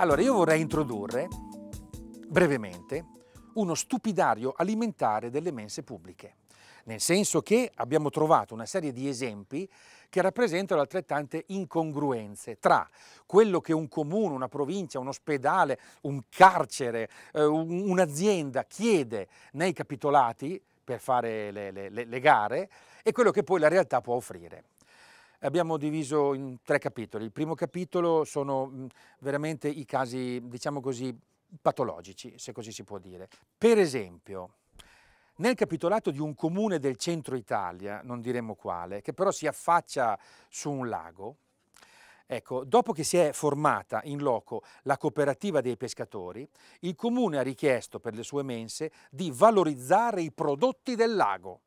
Allora, io vorrei introdurre brevemente uno stupidario alimentare delle mense pubbliche, nel senso che abbiamo trovato una serie di esempi che rappresentano altrettante incongruenze tra quello che un comune, una provincia, un ospedale, un carcere, eh, un'azienda chiede nei capitolati per fare le, le, le gare e quello che poi la realtà può offrire abbiamo diviso in tre capitoli. Il primo capitolo sono veramente i casi, diciamo così, patologici, se così si può dire. Per esempio, nel capitolato di un comune del centro Italia, non diremmo quale, che però si affaccia su un lago, Ecco, dopo che si è formata in loco la cooperativa dei pescatori, il comune ha richiesto per le sue mense di valorizzare i prodotti del lago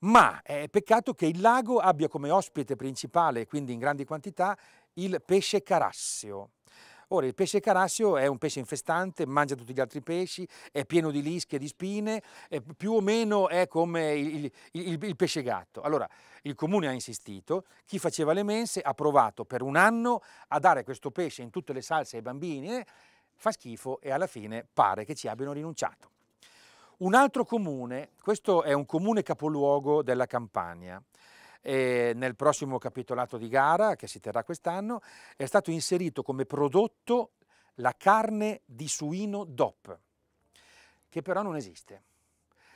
ma è eh, peccato che il lago abbia come ospite principale, quindi in grandi quantità, il pesce carassio. Ora, il pesce carassio è un pesce infestante, mangia tutti gli altri pesci, è pieno di lische e di spine, più o meno è come il, il, il, pesce gatto. Allora, il comune ha insistito, chi faceva le mense ha provato per un anno a dare questo pesce in tutte le salse ai bambini, eh, fa schifo e alla fine pare che ci abbiano rinunciato. Un altro comune, questo è un comune capoluogo della Campania, e nel prossimo capitolato di gara che si terrà quest'anno è stato inserito come prodotto la carne di suino DOP, che però non esiste.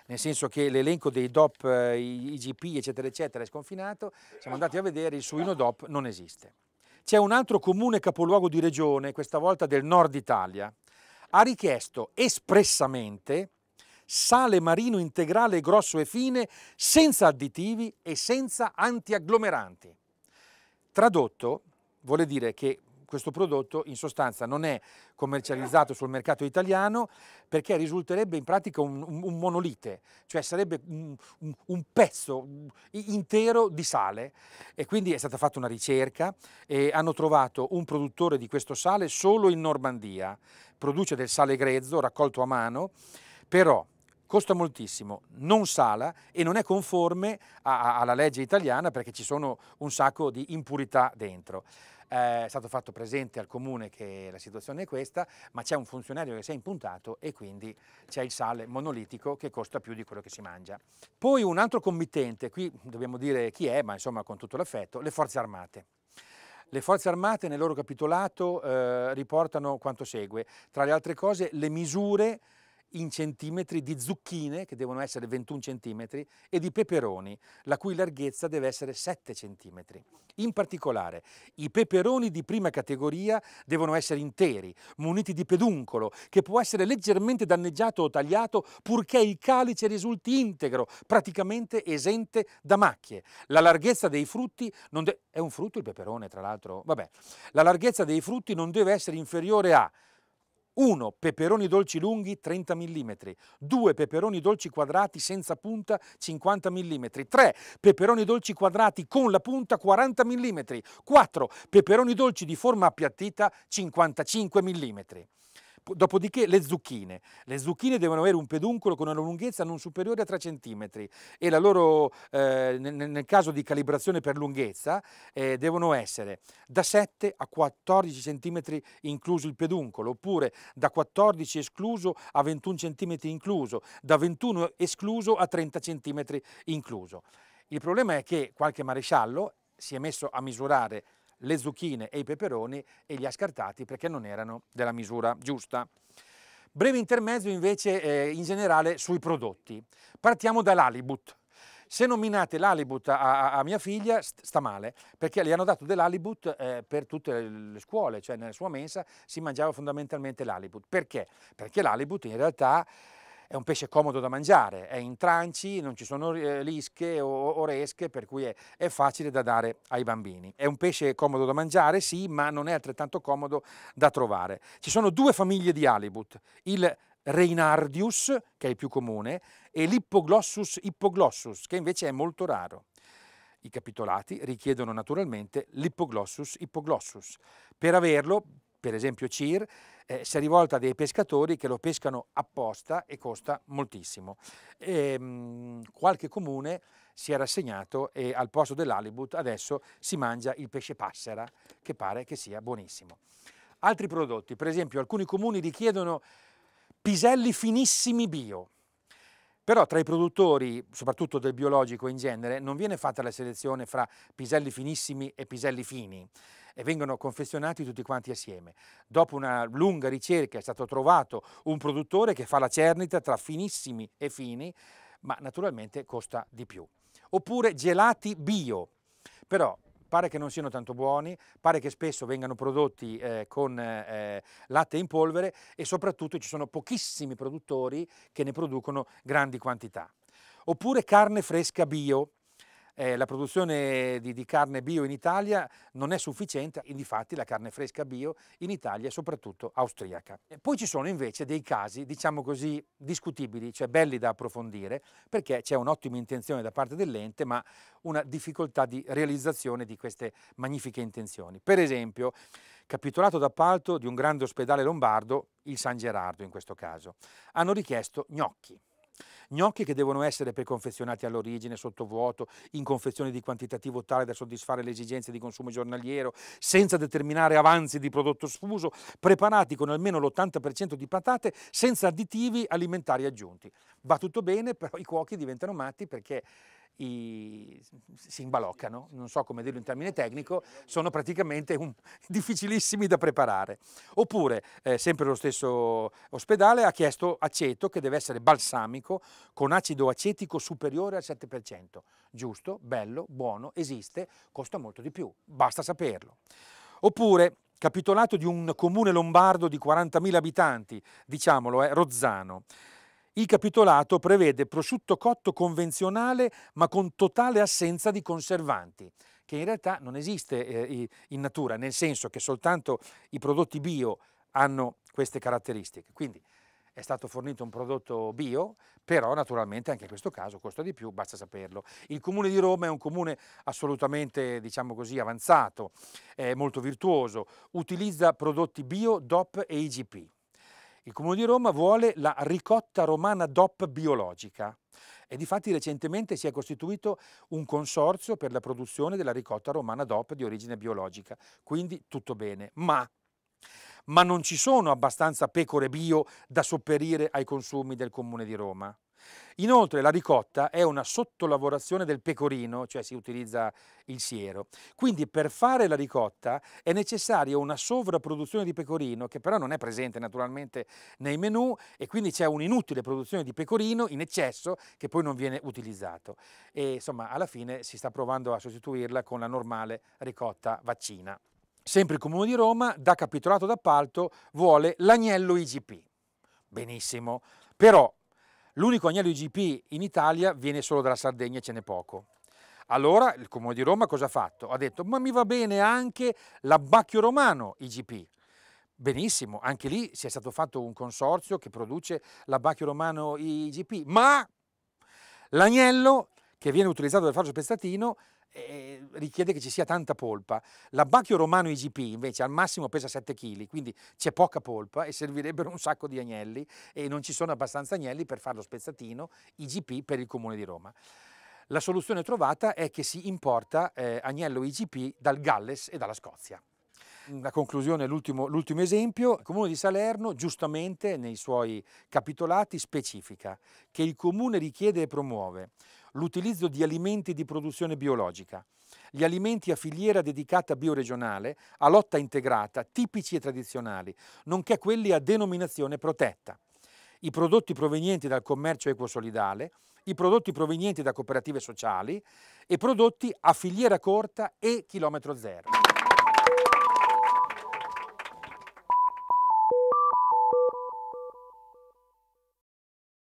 Nel senso che l'elenco dei DOP, eh, IGP, eccetera, eccetera, è sconfinato, siamo andati a vedere, il suino DOP non esiste. C'è un altro comune capoluogo di regione, questa volta del nord Italia, ha richiesto espressamente sale marino integrale grosso e fine, senza additivi e senza antiagglomeranti. Tradotto, vuole dire che questo prodotto in sostanza non è commercializzato sul mercato italiano perché risulterebbe in pratica un, un, un monolite, cioè sarebbe un, un, pezzo intero di sale e quindi è stata fatta una ricerca e hanno trovato un produttore di questo sale solo in Normandia, produce del sale grezzo raccolto a mano, però costa moltissimo, non sala e non è conforme a, a, alla legge italiana perché ci sono un sacco di impurità dentro. Eh, è stato fatto presente al comune che la situazione è questa, ma c'è un funzionario che si è impuntato e quindi c'è il sale monolitico che costa più di quello che si mangia. Poi un altro committente, qui dobbiamo dire chi è, ma insomma con tutto l'affetto, le forze armate. Le forze armate nel loro capitolato eh, riportano quanto segue, tra le altre cose le misure in centimetri di zucchine, che devono essere 21 centimetri, e di peperoni, la cui larghezza deve essere 7 centimetri. In particolare, i peperoni di prima categoria devono essere interi, muniti di peduncolo, che può essere leggermente danneggiato o tagliato purché il calice risulti integro, praticamente esente da macchie. La larghezza dei frutti non de- è un frutto il peperone, tra l'altro, vabbè. La larghezza dei frutti non deve essere inferiore a 1 peperoni dolci lunghi 30 mm, 2 peperoni dolci quadrati senza punta 50 mm, 3 peperoni dolci quadrati con la punta 40 mm, 4 peperoni dolci di forma appiattita 55 mm. Dopodiché le zucchine. Le zucchine devono avere un peduncolo con una lunghezza non superiore a 3 cm e la loro, eh, nel, nel, caso di calibrazione per lunghezza, eh, devono essere da 7 a 14 cm incluso il peduncolo, oppure da 14 escluso a 21 cm incluso, da 21 escluso a 30 cm incluso. Il problema è che qualche maresciallo si è messo a misurare le zucchine e i peperoni e li ha scartati perché non erano della misura giusta. Breve intermezzo invece eh, in generale sui prodotti. Partiamo dall'alibut. Se nominate l'alibut a, a, mia figlia sta male, perché le hanno dato dell'alibut eh, per tutte le scuole, cioè nella sua mensa si mangiava fondamentalmente l'alibut. Perché? Perché l'alibut in realtà è un pesce comodo da mangiare, è in tranci, non ci sono eh, lische o resche, per cui è, è, facile da dare ai bambini. È un pesce comodo da mangiare, sì, ma non è altrettanto comodo da trovare. Ci sono due famiglie di halibut, il Reinardius, che è il più comune, e l'Hippoglossus hippoglossus, che invece è molto raro. I capitolati richiedono naturalmente l'Hippoglossus hippoglossus. Per averlo, per esempio Cir, eh, si è rivolta a dei pescatori che lo pescano apposta e costa moltissimo. E, ehm, mh, qualche comune si è rassegnato e al posto dell'alibut adesso si mangia il pesce passera che pare che sia buonissimo. Altri prodotti, per esempio alcuni comuni richiedono piselli finissimi bio, però tra i produttori, soprattutto del biologico in genere, non viene fatta la selezione fra piselli finissimi e piselli fini e vengono confezionati tutti quanti assieme. Dopo una lunga ricerca è stato trovato un produttore che fa la cernita tra finissimi e fini, ma naturalmente costa di più. Oppure gelati bio. Però pare che non siano tanto buoni, pare che spesso vengano prodotti eh, con eh, latte in polvere e soprattutto ci sono pochissimi produttori che ne producono grandi quantità. Oppure carne fresca bio, eh, la produzione di, di, carne bio in Italia non è sufficiente, infatti la carne fresca bio in Italia è soprattutto austriaca. E poi ci sono invece dei casi, diciamo così, discutibili, cioè belli da approfondire, perché c'è un'ottima intenzione da parte dell'ente, ma una difficoltà di realizzazione di queste magnifiche intenzioni. Per esempio, capitolato d'appalto di un grande ospedale lombardo, il San Gerardo in questo caso, hanno richiesto gnocchi gnocchi che devono essere preconfezionati all'origine, sottovuoto, in confezione di quantitativo tale da soddisfare le esigenze di consumo giornaliero, senza determinare avanzi di prodotto sfuso, preparati con almeno l'80% di patate, senza additivi alimentari aggiunti. Va tutto bene, però i cuochi diventano matti perché i, si imbaloccano, non so come dirlo in termine tecnico, sono praticamente un, difficilissimi da preparare. Oppure, eh, sempre lo stesso ospedale ha chiesto aceto che deve essere balsamico con acido acetico superiore al 7%. Giusto, bello, buono, esiste, costa molto di più, basta saperlo. Oppure, capitolato di un comune lombardo di 40.000 abitanti, diciamolo, è eh, Rozzano, il capitolato prevede prosciutto cotto convenzionale ma con totale assenza di conservanti, che in realtà non esiste eh, in natura, nel senso che soltanto i prodotti bio hanno queste caratteristiche. Quindi è stato fornito un prodotto bio, però naturalmente anche in questo caso costa di più, basta saperlo. Il comune di Roma è un comune assolutamente, diciamo così, avanzato, molto virtuoso, utilizza prodotti bio, DOP e IGP. Il Comune di Roma vuole la ricotta romana DOP biologica e difatti recentemente si è costituito un consorzio per la produzione della ricotta romana DOP di origine biologica, quindi tutto bene. Ma ma non ci sono abbastanza pecore bio da sopperire ai consumi del Comune di Roma. Inoltre la ricotta è una sottolavorazione del pecorino, cioè si utilizza il siero. Quindi per fare la ricotta è necessaria una sovrapproduzione di pecorino che però non è presente naturalmente nei menù e quindi c'è un'inutile produzione di pecorino in eccesso che poi non viene utilizzato. E insomma alla fine si sta provando a sostituirla con la normale ricotta vaccina. Sempre il Comune di Roma, da capitolato d'appalto, vuole l'agnello IGP. Benissimo, però L'unico agnello IGP in Italia viene solo dalla Sardegna e ce n'è poco. Allora il Comune di Roma cosa ha fatto? Ha detto ma mi va bene anche l'abbacchio romano IGP. Benissimo, anche lì si è stato fatto un consorzio che produce l'abbacchio romano IGP, ma l'agnello che viene utilizzato dal Farcio Pestatino eh, richiede che ci sia tanta polpa. L'abbacchio romano IGP invece al massimo pesa 7 kg, quindi c'è poca polpa e servirebbero un sacco di agnelli e non ci sono abbastanza agnelli per fare lo spezzatino IGP per il comune di Roma. La soluzione trovata è che si importa eh, agnello IGP dal Galles e dalla Scozia. La conclusione, l'ultimo, l'ultimo esempio, il Comune di Salerno giustamente nei suoi capitolati specifica che il Comune richiede e promuove l'utilizzo di alimenti di produzione biologica, gli alimenti a filiera dedicata bioregionale, a lotta integrata, tipici e tradizionali, nonché quelli a denominazione protetta, i prodotti provenienti dal commercio equosolidale, i prodotti provenienti da cooperative sociali e prodotti a filiera corta e chilometro zero.